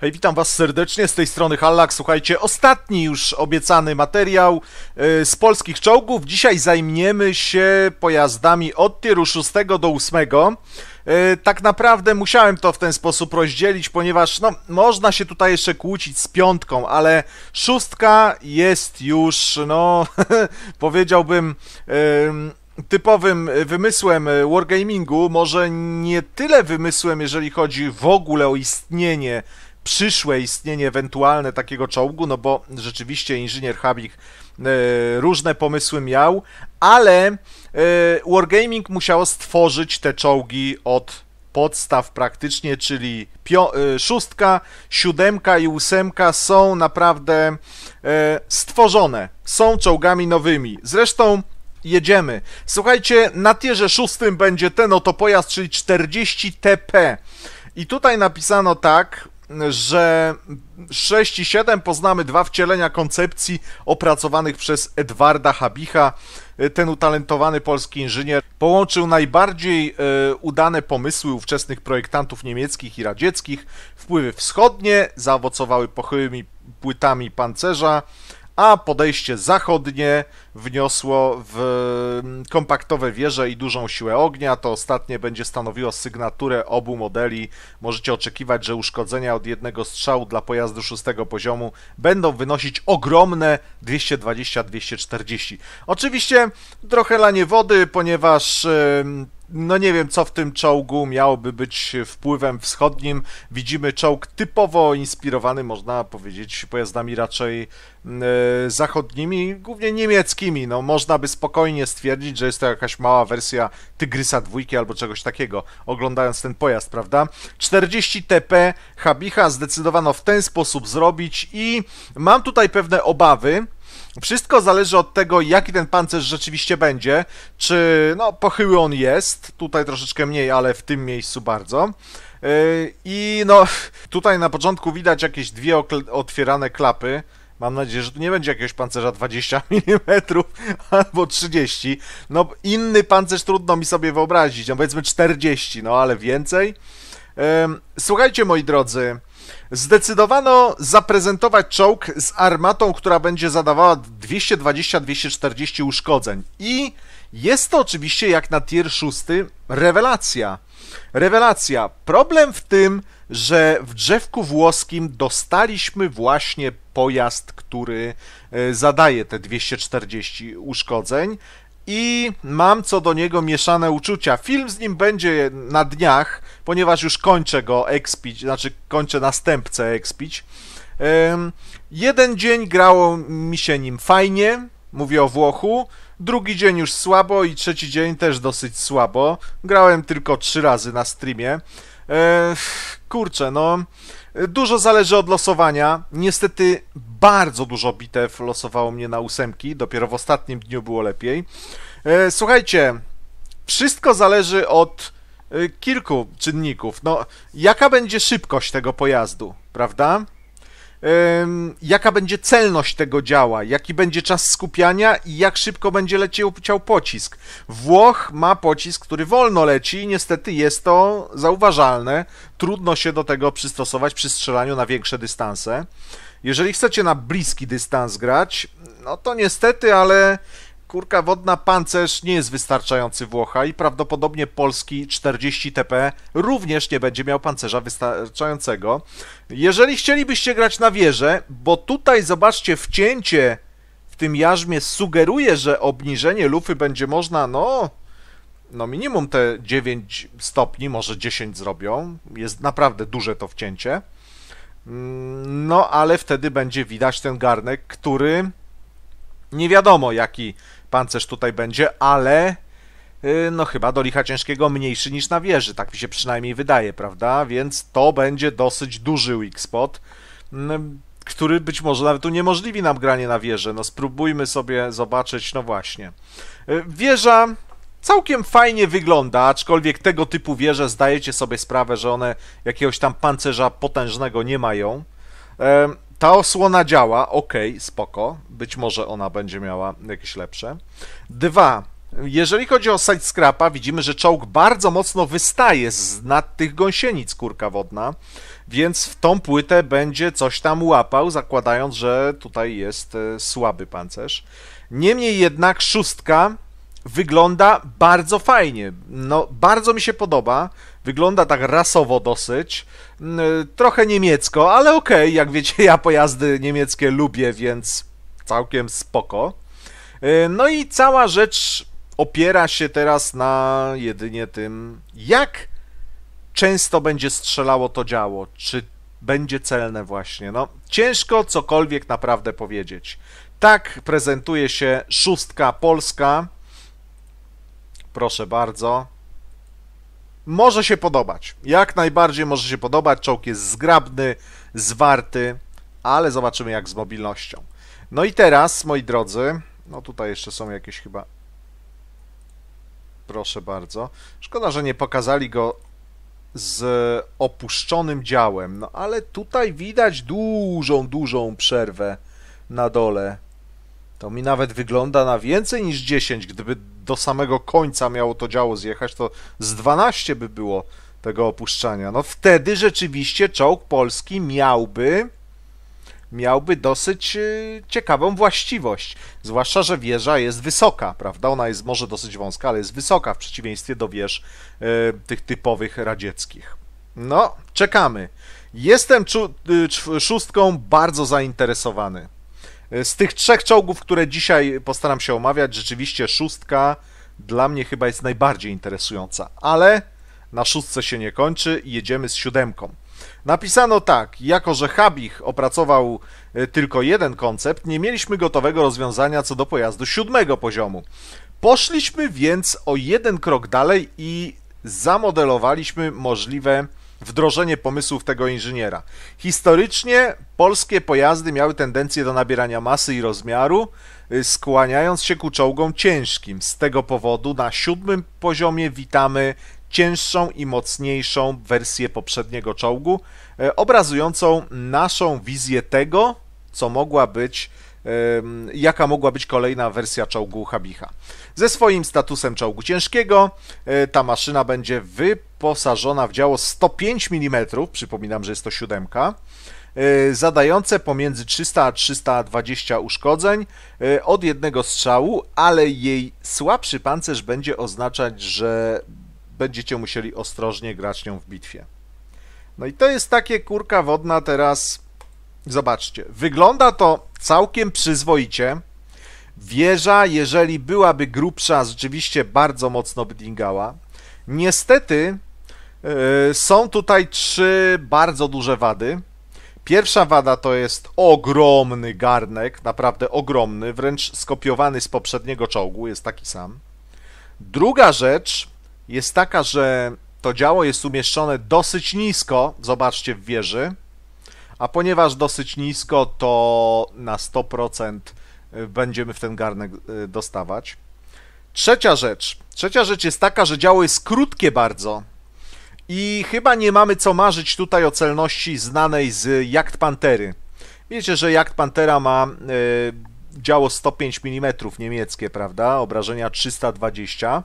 Hej, witam Was serdecznie z tej strony Hallak. Słuchajcie, ostatni już obiecany materiał e, z polskich czołgów. Dzisiaj zajmiemy się pojazdami od tieru 6 do 8. E, tak naprawdę musiałem to w ten sposób rozdzielić, ponieważ no, można się tutaj jeszcze kłócić z piątką, ale szóstka jest już, no, powiedziałbym. typowym wymysłem wargamingu, może nie tyle wymysłem, jeżeli chodzi w ogóle o istnienie przyszłe istnienie ewentualne takiego czołgu, no bo rzeczywiście inżynier Habig e, różne pomysły miał, ale e, Wargaming musiało stworzyć te czołgi od podstaw praktycznie, czyli pio- e, szóstka, siódemka i ósemka są naprawdę stworzone, są czołgami nowymi. Zresztą jedziemy. Słuchajcie, na tierze szóstym będzie ten oto pojazd, czyli 40 TP. I tutaj napisano tak, że 6 i 7 poznamy dwa wcielenia koncepcji opracowanych przez Edwarda Habicha. Ten utalentowany polski inżynier połączył najbardziej e, udane pomysły ówczesnych projektantów niemieckich i radzieckich. Wpływy wschodnie zaowocowały pochyłymi płytami pancerza, a podejście zachodnie wniosło w mm, kompaktowe wieże i dużą siłę ognia. To ostatnie będzie stanowiło sygnaturę obu modeli. Możecie oczekiwać, że uszkodzenia od jednego strzału dla pojazdu szóstego poziomu będą wynosić ogromne 220-240. Oczywiście trochę lanie wody, ponieważ no nie wiem, co w tym czołgu miałoby być wpływem wschodnim. Widzimy czołg typowo inspirowany, można powiedzieć, pojazdami raczej e, zachodnimi, głównie niemieckimi. No, można by spokojnie stwierdzić, że jest to jakaś mała wersja Tygrysa dwójki albo czegoś takiego, oglądając ten pojazd, prawda? 40 TP Habicha zdecydowano w ten sposób zrobić i mam tutaj pewne obawy, wszystko zależy od tego, jaki ten pancerz rzeczywiście będzie, czy no, pochyły on jest, tutaj troszeczkę mniej, ale w tym miejscu bardzo. Yy, I no, tutaj na początku widać jakieś dwie otwierane klapy. Mam nadzieję, że tu nie będzie jakiegoś pancerza 20 mm albo 30. No, inny pancerz trudno mi sobie wyobrazić, no powiedzmy 40, no ale więcej. Yy, słuchajcie, moi drodzy, Zdecydowano zaprezentować czołg z armatą, która będzie zadawała 220-240 uszkodzeń. I jest to oczywiście jak na tier 6 rewelacja. Rewelacja. Problem w tym, że w drzewku włoskim dostaliśmy właśnie pojazd, który e, zadaje te 240 uszkodzeń i mam co do niego mieszane uczucia. Film z nim będzie na dniach, ponieważ już kończę go expić, znaczy kończę następcę expić. jeden dzień grało mi się nim fajnie, mówię o Włochu, drugi dzień już słabo i trzeci dzień też dosyć słabo. Grałem tylko trzy razy na streamie. E, kurczę, no. Dużo zależy od losowania. Niestety bardzo dużo bitew losowało mnie na ósemki. Dopiero w ostatnim dniu było lepiej. E, słuchajcie, wszystko zależy od e, kilku czynników. No, jaka będzie szybkość tego pojazdu, prawda? jaka będzie celność tego działa, jaki będzie czas skupiania i jak szybko będzie leciał pocisk. Włoch ma pocisk, który wolno leci i niestety jest to zauważalne. Trudno się do tego przystosować przy strzelaniu na większe dystanse. Jeżeli chcecie na bliski dystans grać, no to niestety, ale Kurka wodna pancerz nie jest wystarczający Włocha i prawdopodobnie polski 40 TP również nie będzie miał pancerza wystarczającego. Jeżeli chcielibyście grać na wieżę, bo tutaj zobaczcie wcięcie w tym jarzmie sugeruje, że obniżenie lufy będzie można, no, no minimum te 9 stopni, może 10 zrobią. Jest naprawdę duże to wcięcie. Mm, no, ale wtedy będzie widać ten garnek, który nie wiadomo jaki pancerz tutaj będzie, ale y, no chyba do licha ciężkiego mniejszy niż na wieży, tak mi się przynajmniej wydaje, prawda? Więc to będzie dosyć duży weak spot, mm, który być może nawet uniemożliwi nam granie na wieżę. No spróbujmy sobie zobaczyć, no właśnie. Y, wieża całkiem fajnie wygląda, aczkolwiek tego typu wieże zdajecie sobie sprawę, że one jakiegoś tam pancerza potężnego nie mają ta osłona działa, ok, spoko, być może ona będzie miała jakieś lepsze. Dwa, jeżeli chodzi o side scrapa, widzimy, że czołg bardzo mocno wystaje z nad tych gąsienic kurka wodna, więc w tą płytę będzie coś tam łapał, zakładając, że tutaj jest e, słaby pancerz. Niemniej jednak szóstka wygląda bardzo fajnie. No, bardzo mi się podoba. Wygląda tak rasowo dosyć. Mm, y, trochę niemiecko, ale okej, okay, jak wiecie, ja pojazdy niemieckie lubię, więc całkiem spoko. Y, no i cała rzecz opiera się teraz na jedynie tym, jak często będzie strzelało to działo, czy będzie celne właśnie. No, ciężko cokolwiek naprawdę powiedzieć. Tak prezentuje się szóstka polska Proszę bardzo. Może się podobać. Jak najbardziej może się podobać. Czołg jest zgrabny, zwarty, ale zobaczymy jak z mobilnością. No i teraz, moi drodzy, no tutaj jeszcze są jakieś chyba... Proszę bardzo. Szkoda, że nie pokazali go z opuszczonym działem, no ale tutaj widać dużą, dużą przerwę na dole. To mi nawet wygląda na więcej niż 10, gdyby do samego końca miało to działo zjechać, to z 12 by było tego opuszczania. No wtedy rzeczywiście czołg polski miałby miałby dosyć y, ciekawą właściwość. Zwłaszcza, że wieża jest wysoka, prawda? Ona jest może dosyć wąska, ale jest wysoka w przeciwieństwie do wież y, tych typowych radzieckich. No, czekamy. Jestem y, szóstką bardzo zainteresowany. E, z tych trzech czołgów, które dzisiaj postaram się omawiać, rzeczywiście szóstka dla mnie chyba jest najbardziej interesująca, ale na szóstce się nie kończy i jedziemy z siódemką. Napisano tak, jako że Habich opracował e, tylko jeden koncept, nie mieliśmy gotowego rozwiązania co do pojazdu siódmego poziomu. Poszliśmy więc o jeden krok dalej i zamodelowaliśmy możliwe wdrożenie pomysłów tego inżyniera. Historycznie polskie pojazdy miały tendencję do nabierania masy i rozmiaru, y, skłaniając się ku czołgom ciężkim. Z tego powodu na siódmym poziomie witamy cięższą i mocniejszą wersję poprzedniego czołgu, y, obrazującą naszą wizję tego, co mogła być jaka mogła być kolejna wersja czołgu Habicha. Ze swoim statusem czołgu ciężkiego e, ta maszyna będzie wyposażona w działo 105 mm, przypominam, że jest to siódemka, e, zadające pomiędzy 300 a 320 uszkodzeń e, od jednego strzału, ale jej słabszy pancerz będzie oznaczać, że będziecie musieli ostrożnie grać nią w bitwie. No i to jest takie kurka wodna teraz Zobaczcie, wygląda to całkiem przyzwoicie. Wieża, jeżeli byłaby grubsza, rzeczywiście bardzo mocno by dingała. Niestety y, są tutaj trzy bardzo duże wady. Pierwsza wada to jest ogromny garnek, naprawdę ogromny, wręcz skopiowany z poprzedniego czołgu, jest taki sam. Druga rzecz jest taka, że to działo jest umieszczone dosyć nisko, zobaczcie w wieży, a ponieważ dosyć nisko, to na 100% y, będziemy w ten garnek y, dostawać. Trzecia rzecz. Trzecia rzecz jest taka, że działo jest krótkie bardzo. I chyba nie mamy co marzyć tutaj o celności znanej z Jagd Pantery. Wiecie, że Jagd Pantera ma y, działo 105 mm niemieckie, prawda? Obrażenia 320.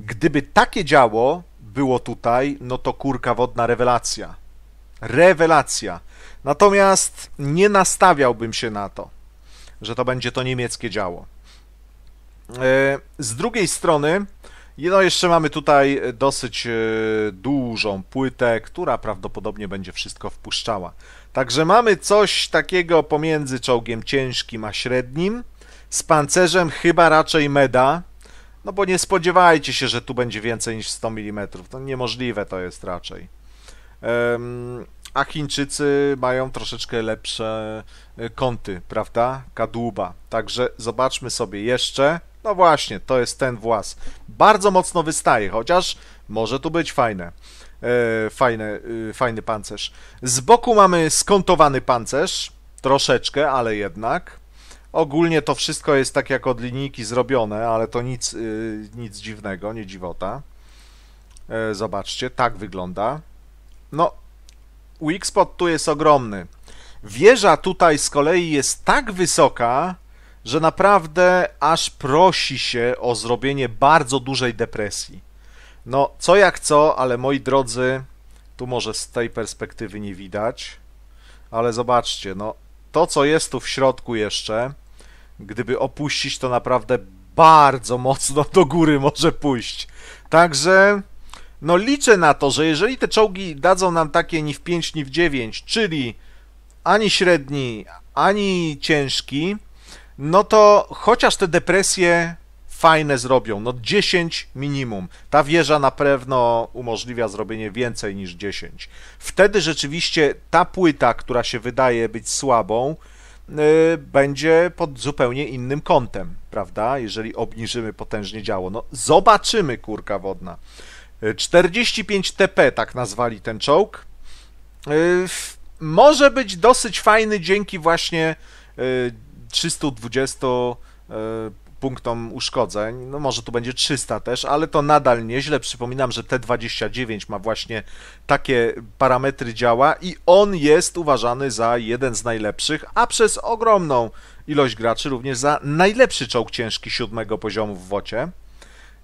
Gdyby takie działo było tutaj, no to kurka wodna rewelacja rewelacja. Natomiast nie nastawiałbym się na to, że to będzie to niemieckie działo. E, z drugiej strony, no jeszcze mamy tutaj dosyć e, dużą płytę, która prawdopodobnie będzie wszystko wpuszczała. Także mamy coś takiego pomiędzy czołgiem ciężkim a średnim, z pancerzem chyba raczej meda, no bo nie spodziewajcie się, że tu będzie więcej niż 100 mm, to niemożliwe to jest raczej a Chińczycy mają troszeczkę lepsze e, kąty, prawda? Kadłuba. Także zobaczmy sobie jeszcze. No właśnie, to jest ten włas. Bardzo mocno wystaje, chociaż może tu być fajne. E, fajne, y, fajny pancerz. Z boku mamy skontowany pancerz. Troszeczkę, ale jednak. Ogólnie to wszystko jest tak jak od linijki zrobione, ale to nic, y, nic dziwnego, nie dziwota. E, zobaczcie, tak wygląda. No, weak spot tu jest ogromny. Wieża tutaj z kolei jest tak wysoka, że naprawdę aż prosi się o zrobienie bardzo dużej depresji. No, co jak co, ale moi drodzy, tu może z tej perspektywy nie widać, ale zobaczcie, no, to co jest tu w środku jeszcze, gdyby opuścić, to naprawdę bardzo mocno do góry może pójść. Także no liczę na to, że jeżeli te czołgi dadzą nam takie ni w 5, ni w 9, czyli ani średni, ani ciężki, no to chociaż te depresje fajne zrobią, no 10 minimum. Ta wieża na pewno umożliwia zrobienie więcej niż 10. Wtedy rzeczywiście ta płyta, która się wydaje być słabą, y, będzie pod zupełnie innym kątem, prawda? Jeżeli obniżymy potężnie działo. No zobaczymy, kurka wodna. 45 TP, tak nazwali ten czołg. Y, może być dosyć fajny dzięki właśnie 320 y, y, punktom uszkodzeń. No może tu będzie 300 też, ale to nadal nieźle. Przypominam, że T29 ma właśnie takie parametry działa i on jest uważany za jeden z najlepszych, a przez ogromną ilość graczy również za najlepszy czołg ciężki siódmego poziomu w wocie.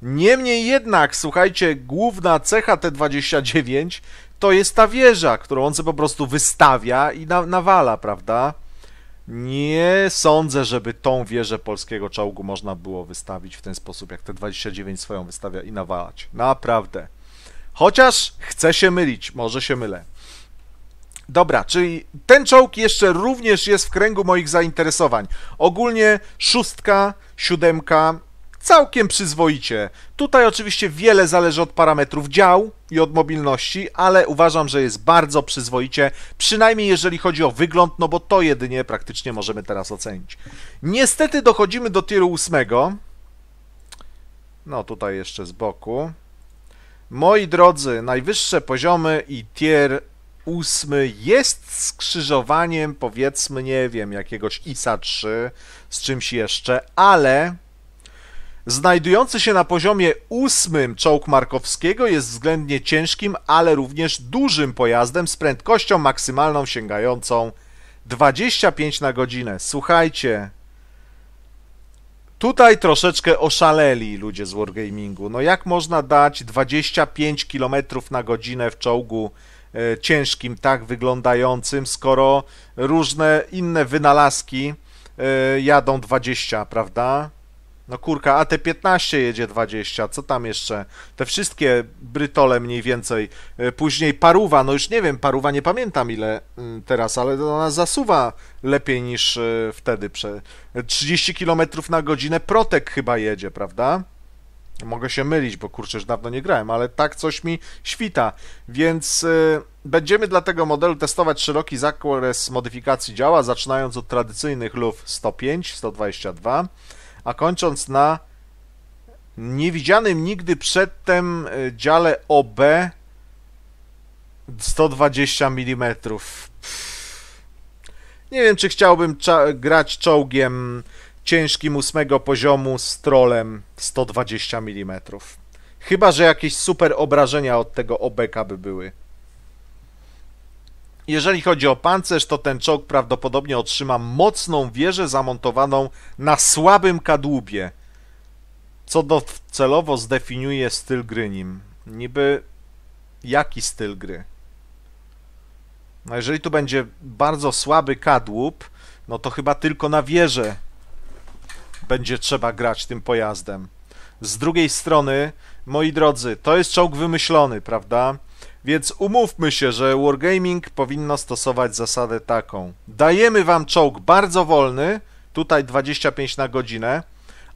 Niemniej jednak, słuchajcie, główna cecha T29 to jest ta wieża, którą on sobie po prostu wystawia i na, nawala, prawda? Nie sądzę, żeby tą wieżę polskiego czołgu można było wystawić w ten sposób, jak T29 swoją wystawia i nawalać. Naprawdę. Chociaż chcę się mylić, może się mylę. Dobra, czyli ten czołg jeszcze również jest w kręgu moich zainteresowań. Ogólnie szóstka, siódemka, całkiem przyzwoicie. Tutaj oczywiście wiele zależy od parametrów dział i od mobilności, ale uważam, że jest bardzo przyzwoicie, przynajmniej jeżeli chodzi o wygląd, no bo to jedynie praktycznie możemy teraz ocenić. Niestety dochodzimy do tieru ósmego. No tutaj jeszcze z boku. Moi drodzy, najwyższe poziomy i tier ósmy jest skrzyżowaniem, powiedzmy, nie wiem, jakiegoś ISA 3 z czymś jeszcze, ale Znajdujący się na poziomie ósmym czołg Markowskiego jest względnie ciężkim, ale również dużym pojazdem z prędkością maksymalną sięgającą 25 na godzinę. Słuchajcie, Tutaj troszeczkę oszaleli ludzie z Wargamingu. No jak można dać 25 km na godzinę w czołgu e, ciężkim, tak wyglądającym, skoro różne inne wynalazki e, jadą 20, prawda? No kurka, a te 15 jedzie 20, co tam jeszcze? Te wszystkie brytole mniej więcej. E, później paruwa, no już nie wiem, paruwa nie pamiętam ile mm, teraz, ale ona zasuwa lepiej niż e, wtedy. 30 e, km na godzinę protek chyba jedzie, prawda? Mogę się mylić, bo kurczę, już dawno nie grałem, ale tak coś mi świta. Więc będziemy dla tego modelu testować szeroki zakres modyfikacji działa, zaczynając od tradycyjnych LUF 105, 122, a kończąc na niewidzianym nigdy przedtem y, dziale OB 120 mm. Nie wiem, czy chciałbym grać czołgiem ciężkim ósmego poziomu z trolem 120 mm. Chyba, że jakieś super obrażenia od tego OBK by były. Jeżeli chodzi o pancerz, to ten czołg prawdopodobnie otrzyma mocną wieżę zamontowaną na słabym kadłubie, co docelowo zdefiniuje styl gry nim. Niby jaki styl gry? No jeżeli tu będzie bardzo słaby kadłub, no to chyba tylko na wieżę będzie trzeba grać tym pojazdem. Z drugiej strony, moi drodzy, to jest czołg wymyślony, prawda? Więc umówmy się, że Wargaming powinno stosować zasadę taką. Dajemy wam czołg bardzo wolny, tutaj 25 na godzinę,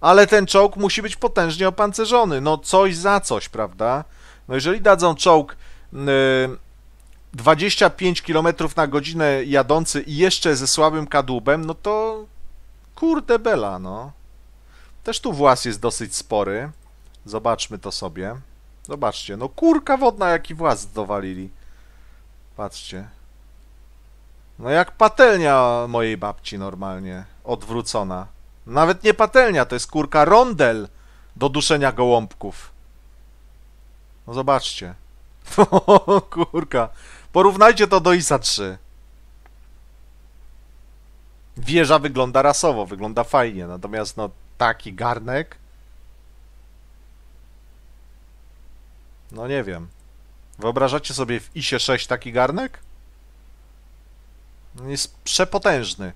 ale ten czołg musi być potężnie opancerzony. No coś za coś, prawda? No jeżeli dadzą czołg yy, 25 km na godzinę jadący i jeszcze ze słabym kadłubem, no to kurde bela, no. Też tu włas jest dosyć spory. Zobaczmy to sobie. Zobaczcie, no kurka wodna, jaki włas dowalili. Patrzcie. No jak patelnia mojej babci normalnie, odwrócona. Nawet nie patelnia, to jest kurka rondel do duszenia gołąbków. No zobaczcie. kurka. Porównajcie to do ISA 3. Wieża wygląda rasowo, wygląda fajnie, natomiast no taki garnek No nie wiem. Wyobrażacie sobie w ISie 6 taki garnek? Jest przepotężny.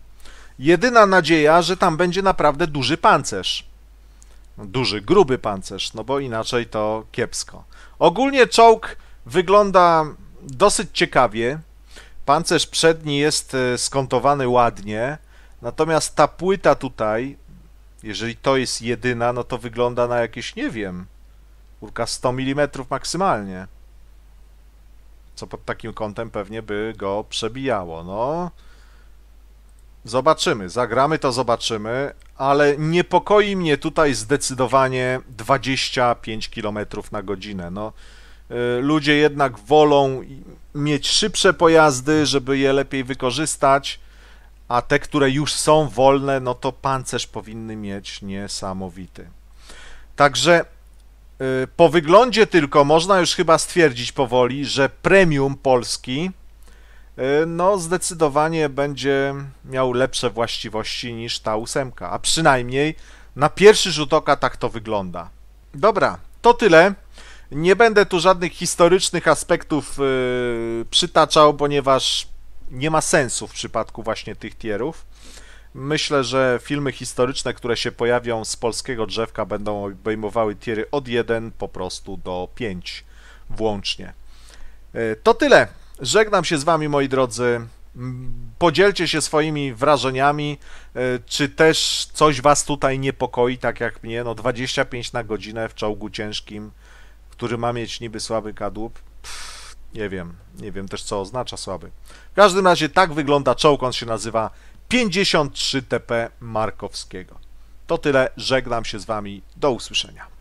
Jedyna nadzieja, że tam będzie naprawdę duży pancerz. No, duży, gruby pancerz, no bo inaczej to kiepsko. Ogólnie czołg wygląda dosyć ciekawie. Pancerz przedni jest e, skontowany ładnie, natomiast ta płyta tutaj, jeżeli to jest jedyna, no to wygląda na jakieś, nie wiem, Kurka 100 mm maksymalnie. Co pod takim kątem pewnie by go przebijało. No. Zobaczymy. Zagramy to, zobaczymy. Ale niepokoi mnie tutaj zdecydowanie 25 km na godzinę. No y, ludzie jednak wolą mieć szybsze pojazdy, żeby je lepiej wykorzystać, a te, które już są wolne, no to pancerz powinny mieć niesamowity. Także Y, po wyglądzie tylko można już chyba stwierdzić powoli, że premium polski y, no zdecydowanie będzie miał lepsze właściwości niż ta ósemka, a przynajmniej na pierwszy rzut oka tak to wygląda. Dobra, to tyle. Nie będę tu żadnych historycznych aspektów yy, przytaczał, ponieważ nie ma sensu w przypadku właśnie tych tierów. Myślę, że filmy historyczne, które się pojawią z polskiego drzewka, będą obejmowały tiery od 1 po prostu do 5 włącznie. E, to tyle. Żegnam się z Wami, moi drodzy. Podzielcie się swoimi wrażeniami, e, czy też coś Was tutaj niepokoi, tak jak mnie. No, 25 na godzinę w czołgu ciężkim, który ma mieć niby słaby kadłub. Pff, nie wiem, nie wiem też co oznacza słaby. W każdym razie tak wygląda czołg, on się nazywa 53 TP Markowskiego. To tyle, żegnam się z Wami, do usłyszenia.